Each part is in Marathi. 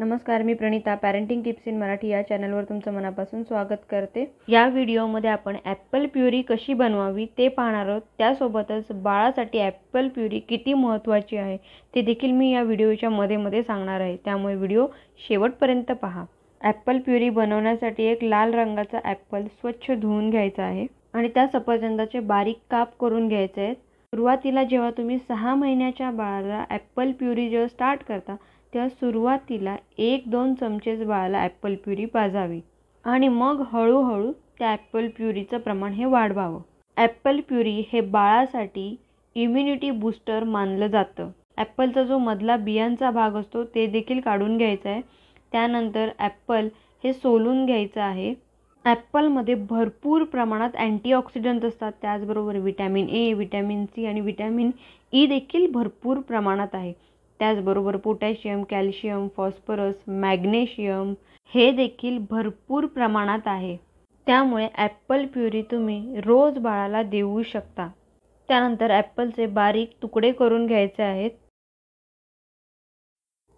नमस्कार मी Pranita parenting tips in Marathi या चॅनलवर तुमचं मनापासून स्वागत करते या व्हिडिओमध्ये आपण ॲपल प्युरी कशी बनवावी ते पाहणार आहोत त्यासोबतच बाळासाठी ॲपल प्युरी किती महत्त्वाची आहे ते देखील मी या व्हिडिओच्या मध्ये मध्ये सांगणार आहे त्यामुळे व्हिडिओ शेवटपर्यंत पहा ॲपल प्युरी बनवण्यासाठी एक लाल रंगाचा ॲपल स्वच्छ धुवून घ्यायचा आहे आणि त्या सफरचंदाचे बारीक काप करून घ्यायचे आहेत सुरुवातीला जेव्हा तुम्ही सहा महिन्याच्या बाळाला ॲपल प्युरी जेव्हा स्टार्ट करता त्या सुरुवातीला एक दोन चमचेच बाळाला ॲपल प्युरी पाजावी आणि मग हळूहळू त्या ॲपल प्युरीचं प्रमाण हे वाढवावं ॲपल प्युरी हे बाळासाठी इम्युनिटी बूस्टर मानलं जातं ॲपलचा जो मधला बियांचा भाग असतो ते देखील काढून घ्यायचा आहे त्यानंतर ॲपल हे सोलून घ्यायचं आहे ॲपलमध्ये भरपूर प्रमाणात अँटीऑक्सिडंट असतात त्याचबरोबर विटॅमिन ए विटॅमिन सी आणि विटॅमिन ई देखील भरपूर प्रमाणात आहे त्याचबरोबर पोटॅशियम कॅल्शियम फॉस्फरस मॅग्नेशियम हे देखील भरपूर प्रमाणात आहे त्यामुळे ॲप्पल प्युरी तुम्ही रोज बाळाला देऊ शकता त्यानंतर ॲप्पलचे बारीक तुकडे करून घ्यायचे आहेत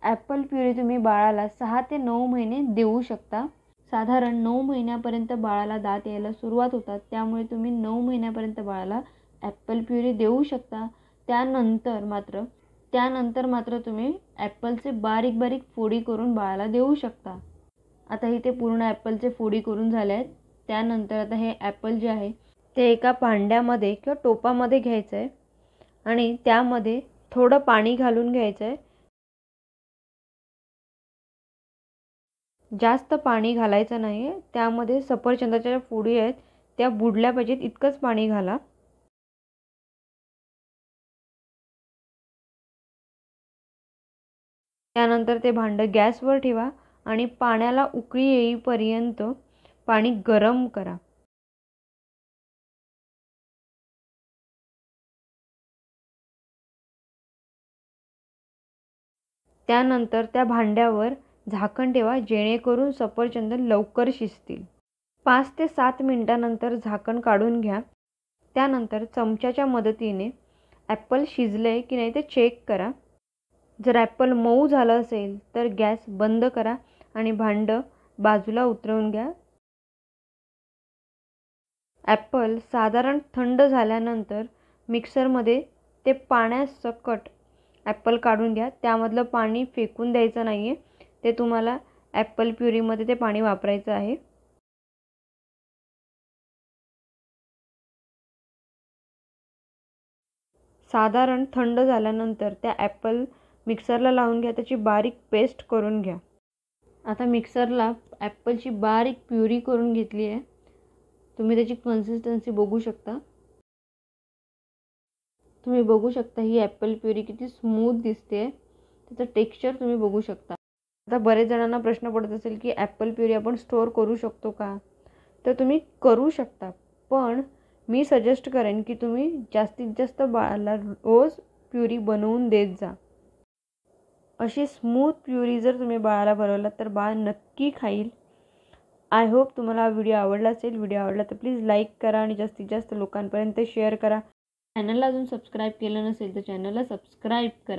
ॲप्पल प्युरी तुम्ही बाळाला सहा ते नऊ महिने देऊ शकता साधारण नऊ महिन्यापर्यंत बाळाला दात यायला सुरुवात होतात त्यामुळे तुम्ही नऊ महिन्यापर्यंत बाळाला ॲप्पल प्युरी देऊ शकता त्यानंतर मात्र त्यानंतर मात्र तुम्ही ॲप्पलचे बारीक बारीक फोडी करून बाळाला देऊ शकता आता इथे पूर्ण ॲपलचे फोडी करून झाले आहेत त्यानंतर आता हे ॲपल जे आहे ते एका भांड्यामध्ये किंवा टोपामध्ये घ्यायचं आहे आणि त्यामध्ये थोडं पाणी घालून घ्यायचं आहे जास्त पाणी घालायचं नाही आहे त्यामध्ये सफरचंदाच्या ज्या फोडी आहेत त्या बुडल्या पाहिजेत इतकंच पाणी घाला त्यानंतर ते भांडं गॅसवर ठेवा आणि पाण्याला उकळी येईपर्यंत पाणी गरम करा त्यानंतर त्या भांड्यावर झाकण ठेवा जेणेकरून सफरचंद लवकर शिजतील पाच ते सात मिनटानंतर झाकण काढून घ्या त्यानंतर चमच्याच्या मदतीने ॲप्पल शिजले की नाही ते चेक करा जर ॲपल मऊ झालं असेल तर गॅस बंद करा आणि भांडं बाजूला उतरवून घ्या ॲपल साधारण थंड झाल्यानंतर मिक्सरमध्ये ते पाण्यासकट ॲपल काढून घ्या त्यामधलं पाणी फेकून द्यायचं नाही आहे ते तुम्हाला ॲपल प्युरीमध्ये ते पाणी वापरायचं आहे साधारण थंड झाल्यानंतर त्या ॲपल मिक्सरला लावून घ्या त्याची बारीक पेस्ट करून घ्या आता मिक्सरला ॲप्पलची बारीक प्युरी करून घेतली आहे तुम्ही त्याची कन्सिस्टन्सी बघू शकता तुम्ही बघू शकता ही ॲपल प्युरी किती स्मूथ दिसते त्याचं टेक्स्चर तुम्ही बघू शकता आता बरेच जणांना प्रश्न पडत असेल की ॲपल प्युरी आपण स्टोअर करू शकतो का तर तुम्ही करू शकता पण मी सजेस्ट करेन की तुम्ही जास्तीत जास्त बाळाला रोज प्युरी बनवून देत जा अशी स्मूथ प्युरी जर तुम्ही बाळाला भरवला तर बाळ नक्की खाईल आय होप तुम्हाला हा व्हिडिओ आवडला असेल व्हिडिओ आवडला तर प्लीज लाईक करा आणि जास्तीत जास्त लोकांपर्यंत शेअर करा चॅनलला अजून सबस्क्राईब केलं नसेल तर चॅनलला सबस्क्राईब करा